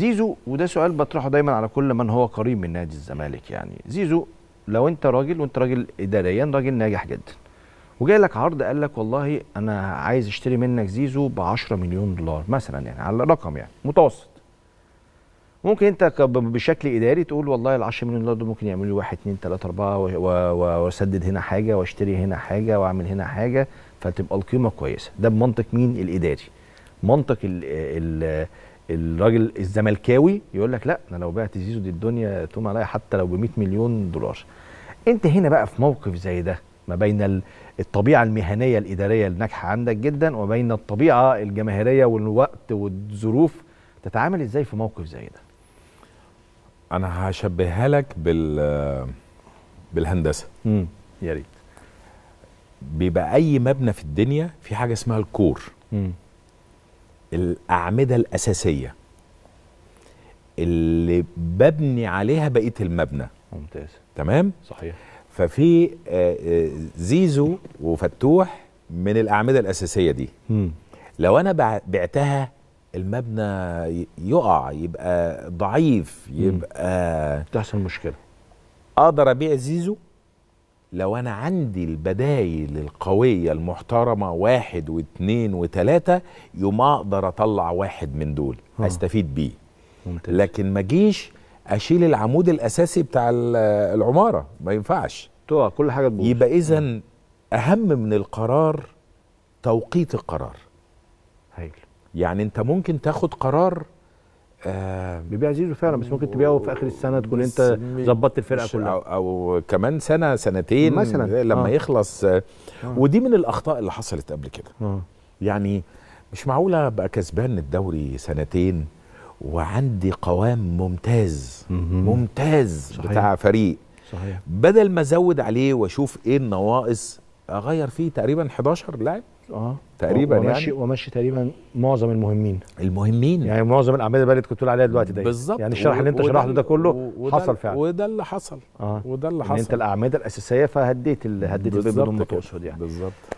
زيزو وده سؤال بطرحه دايما على كل من هو قريب من نادي الزمالك يعني زيزو لو انت راجل وانت راجل اداريا راجل ناجح جدا وجاي لك عرض قال لك والله انا عايز اشتري منك زيزو ب 10 مليون دولار مثلا يعني على رقم يعني متوسط ممكن انت بشكل اداري تقول والله ال 10 مليون دولار دول ممكن يعملوا لي 1 2 3 4 واسدد هنا حاجه واشتري هنا حاجه واعمل هنا حاجه فتبقى القيمه كويسه ده بمنطق مين الاداري منطق ال ال الراجل الزملكاوي يقول لك لا انا لو بعت زيزو دي الدنيا تقوم عليا حتى لو ب 100 مليون دولار انت هنا بقى في موقف زي ده ما بين الطبيعه المهنيه الاداريه الناجحه عندك جدا وما بين الطبيعه الجماهيريه والوقت والظروف تتعامل ازاي في موقف زي ده انا هشبهها لك بال بالهندسه امم يا ريت بيبقى اي مبنى في الدنيا في حاجه اسمها الكور امم الاعمده الاساسيه اللي ببني عليها بقيه المبنى ممتاز تمام صحيح ففي آه، آه، زيزو وفتوح من الاعمده الاساسيه دي م. لو انا بعتها المبنى يقع يبقى ضعيف يبقى تحصل مشكله اقدر ابيع زيزو لو انا عندي البدايل القويه المحترمه واحد واثنين وثلاثه يوم اقدر اطلع واحد من دول هستفيد آه. استفيد بيه ممتاز. لكن ما جيش اشيل العمود الاساسي بتاع العماره ما ينفعش تقع كل حاجه تبوظ يبقى اذا اهم من القرار توقيت القرار هيل. يعني انت ممكن تاخد قرار آه بيبيع زيزو فعلا بس ممكن تبيعه في اخر السنه تكون انت ظبطت الفرقه كلها أو, او كمان سنه سنتين مثلا لما آه. يخلص آه. ودي من الاخطاء اللي حصلت قبل كده آه. يعني مش معقوله ابقى كسبان الدوري سنتين وعندي قوام ممتاز مم. ممتاز صحيح. بتاع فريق صحيح بدل ما ازود عليه واشوف ايه النواقص اغير فيه تقريبا 11 لاعب اه تقريبا وماشي يعني ومشي تقريبا معظم المهمين المهمين يعني معظم الاعمال اللي كنت بتقول عليها دلوقتي دي بالظبط يعني الشرح اللي انت شرحته ده كله حصل فعلا وده اللي حصل اه وده اللي حصل يعني انت الاعمده الاساسيه فهديت هديت الباب تقصد يعني بالظبط